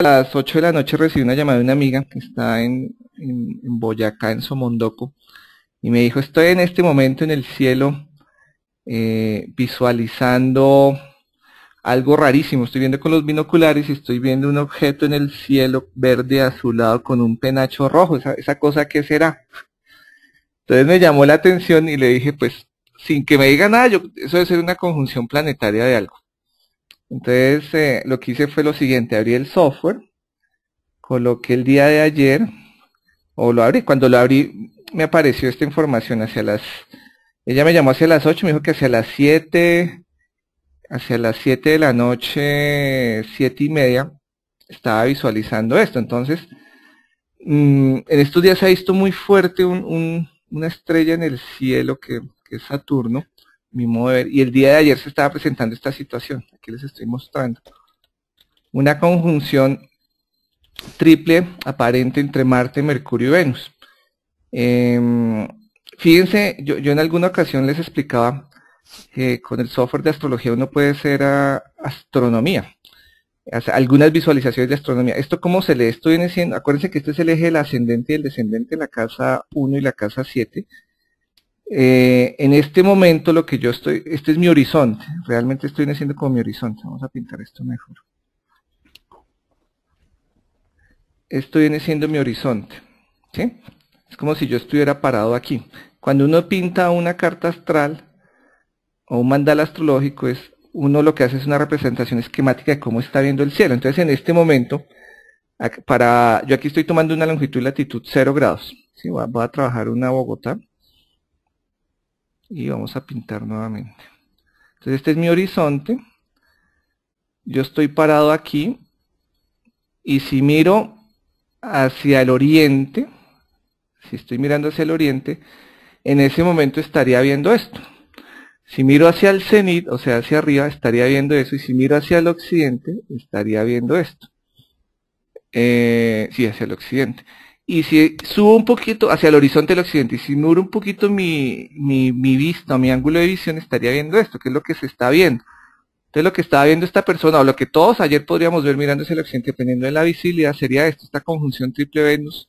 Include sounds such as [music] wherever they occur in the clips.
A las 8 de la noche recibí una llamada de una amiga que está en, Boyacá, en Somondoco, y me dijo, estoy en este momento en el cielo eh, visualizando algo rarísimo. Estoy viendo con los binoculares y estoy viendo un objeto en el cielo verde azulado con un penacho rojo. ¿Esa, cosa qué será? Entonces me llamó la atención y le dije, pues, sin que me diga nada, yo, eso debe ser una conjunción planetaria de algo. Entonces, eh, lo que hice fue lo siguiente, abrí el software, coloqué el día de ayer, o lo abrí, cuando lo abrí me apareció esta información hacia las, ella me llamó hacia las 8, me dijo que hacia las 7, hacia las 7 de la noche, 7 y media, estaba visualizando esto, entonces, mm, en estos días se ha visto muy fuerte una estrella en el cielo que es Saturno, mi mover. Y el día de ayer se estaba presentando esta situación. Aquí les estoy mostrando. Una conjunción triple aparente entre Marte, Mercurio y Venus. Em, fíjense, yo, en alguna ocasión les explicaba que con el software de astrología uno puede hacer ah, astronomía. algunas visualizaciones de astronomía. ¿Esto cómo se lee? Esto viene siendo, acuérdense que este es el eje del ascendente y el descendente, en la casa 1 y la casa 7. Eh, en este momento lo que yo estoy, este es mi horizonte, realmente estoy siendo como mi horizonte, vamos a pintar esto mejor. Esto viene siendo mi horizonte, Es como si yo estuviera parado aquí. Cuando uno pinta una carta astral o un mandal astrológico, es uno lo que hace es una representación esquemática de cómo está viendo el cielo. Entonces en este momento, para, yo aquí estoy tomando una longitud y latitud 0 grados, ¿sí? voy a trabajar una Bogotá, y vamos a pintar nuevamente entonces este es mi horizonte yo estoy parado aquí y si miro hacia el oriente si estoy mirando hacia el oriente en ese momento estaría viendo esto si miro hacia el cenit, o sea hacia arriba, estaría viendo eso, y si miro hacia el occidente, estaría viendo esto. Eh, sí, hacia el occidente y si subo un poquito hacia el horizonte del occidente y si muro un poquito mi, mi, mi vista, mi ángulo de visión, estaría viendo esto, que es lo que se está viendo. Entonces lo que estaba viendo esta persona, o lo que todos ayer podríamos ver mirando hacia el occidente, dependiendo de la visibilidad, sería esto, esta conjunción triple Venus,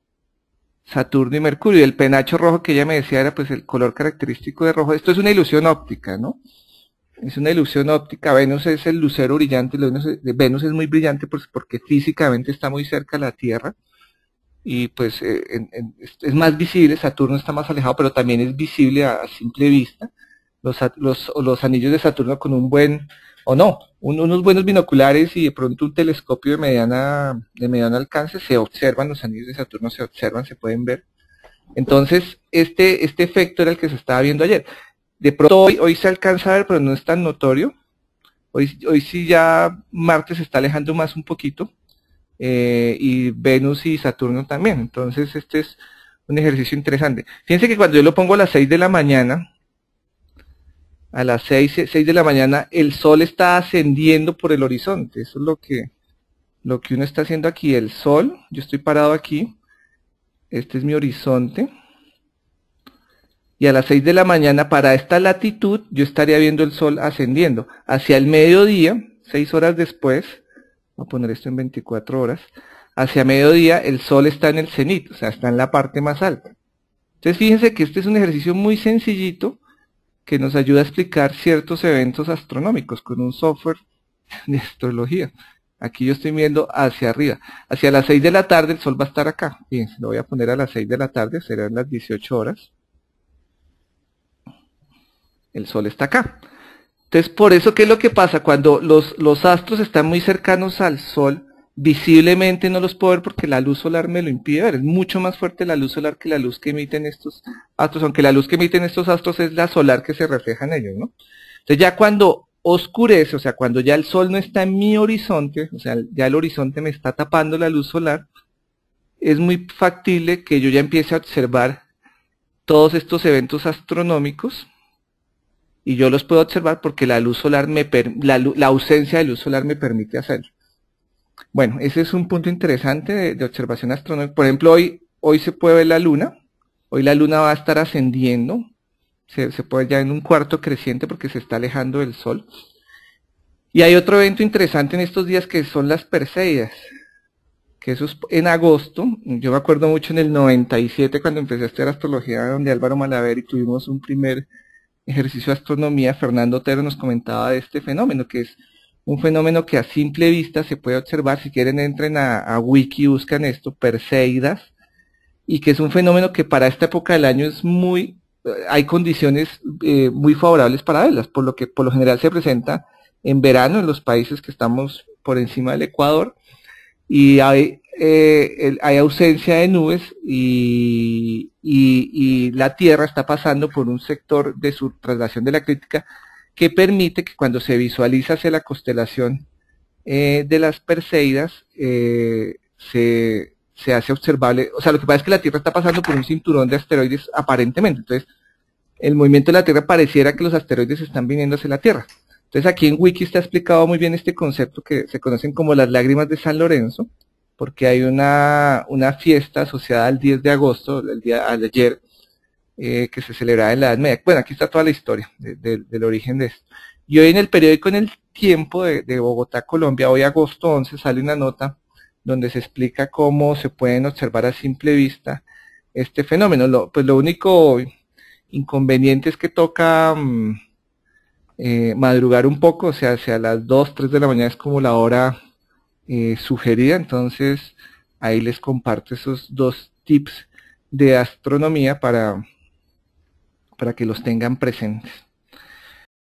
Saturno y Mercurio. Y el penacho rojo que ella me decía era pues el color característico de rojo. Esto es una ilusión óptica, ¿no? Es una ilusión óptica. Venus es el lucero brillante, Venus es muy brillante pues, porque físicamente está muy cerca a la Tierra y pues eh, es más visible, Saturno está más alejado, pero también es visible a, simple vista. Los, los, los, anillos de Saturno con un buen, o no, unos buenos binoculares y de pronto un telescopio de mediana, de mediano alcance, se observan, los anillos de Saturno se observan, se pueden ver. Entonces, este, este efecto era el que se estaba viendo ayer. De pronto hoy, hoy se alcanza a ver, pero no es tan notorio. Hoy, hoy sí ya Marte se está alejando más un poquito eh, y Venus y Saturno también. Entonces este es un ejercicio interesante. Fíjense que cuando yo lo pongo a las 6 de la mañana, a las 6, de la mañana, el sol está ascendiendo por el horizonte. Eso es lo que, lo que uno está haciendo aquí. El sol, yo estoy parado aquí, este es mi horizonte. Y a las 6 de la mañana, para esta latitud, yo estaría viendo el sol ascendiendo. Hacia el mediodía, 6 horas después, voy a poner esto en 24 horas, hacia mediodía el sol está en el cenit, o sea, está en la parte más alta. Entonces fíjense que este es un ejercicio muy sencillito que nos ayuda a explicar ciertos eventos astronómicos con un software [laughs] de astrología. Aquí yo estoy viendo hacia arriba. Hacia las 6 de la tarde el sol va a estar acá. Fíjense, lo voy a poner a las 6 de la tarde, serán las 18 horas. El sol está acá. Entonces, por eso, ¿qué es lo que pasa? Cuando los, los astros están muy cercanos al Sol, visiblemente no los puedo ver porque la luz solar me lo impide ver. Es mucho más fuerte la luz solar que la luz que emiten estos astros, aunque la luz que emiten estos astros es la solar que se refleja en ellos, ¿no? Entonces ya cuando oscurece, o sea, cuando ya el sol no está en mi horizonte, o sea, ya el horizonte me está tapando la luz solar, es muy factible que yo ya empiece a observar todos estos eventos astronómicos y yo los puedo observar porque la luz solar me la, ausencia de luz solar me permite hacerlo. Bueno, ese es un punto interesante de, observación astronómica. Por ejemplo, hoy, hoy se puede ver la luna, hoy la luna va a estar ascendiendo, se, se puede ver ya en un cuarto creciente porque se está alejando del sol. Y hay otro evento interesante en estos días que son las Perseidas, que eso es en agosto, yo me acuerdo mucho en el 97 cuando empecé a estudiar astrología donde Álvaro Malaver y tuvimos un primer ejercicio de astronomía, Fernando Otero nos comentaba de este fenómeno, que es un fenómeno que a simple vista se puede observar, si quieren entren a, Wiki, buscan esto, Perseidas, y que es un fenómeno que para esta época del año es muy, eh, hay condiciones eh, muy favorables para verlas, por lo que por lo general se presenta en verano en los países que estamos por encima del Ecuador, y hay, eh, hay ausencia de nubes y, y, la Tierra está pasando por un sector de su traslación de la crítica que permite que cuando se visualiza hacia la constelación eh, de las Perseidas eh, se, se hace observable, o sea, lo que pasa es que la Tierra está pasando por un cinturón de asteroides aparentemente, entonces el movimiento de la Tierra pareciera que los asteroides están viniendo hacia la Tierra. Entonces aquí en Wiki está explicado muy bien este concepto que se conocen como las lágrimas de San Lorenzo, porque hay una, una fiesta asociada al 10 de agosto, el día al ayer, eh, que se celebraba en la Edad Media. Bueno, aquí está toda la historia del origen de esto. Y hoy en el periódico En el Tiempo de, Bogotá, Colombia, hoy agosto 11, sale una nota donde se explica cómo se pueden observar a simple vista este fenómeno. Lo, pues lo único inconveniente es que toca... Mm, eh, madrugar un poco, o sea, hacia las 2, 3 de la mañana es como la hora eh, sugerida, entonces ahí les comparto esos dos tips de astronomía para, para que los tengan presentes.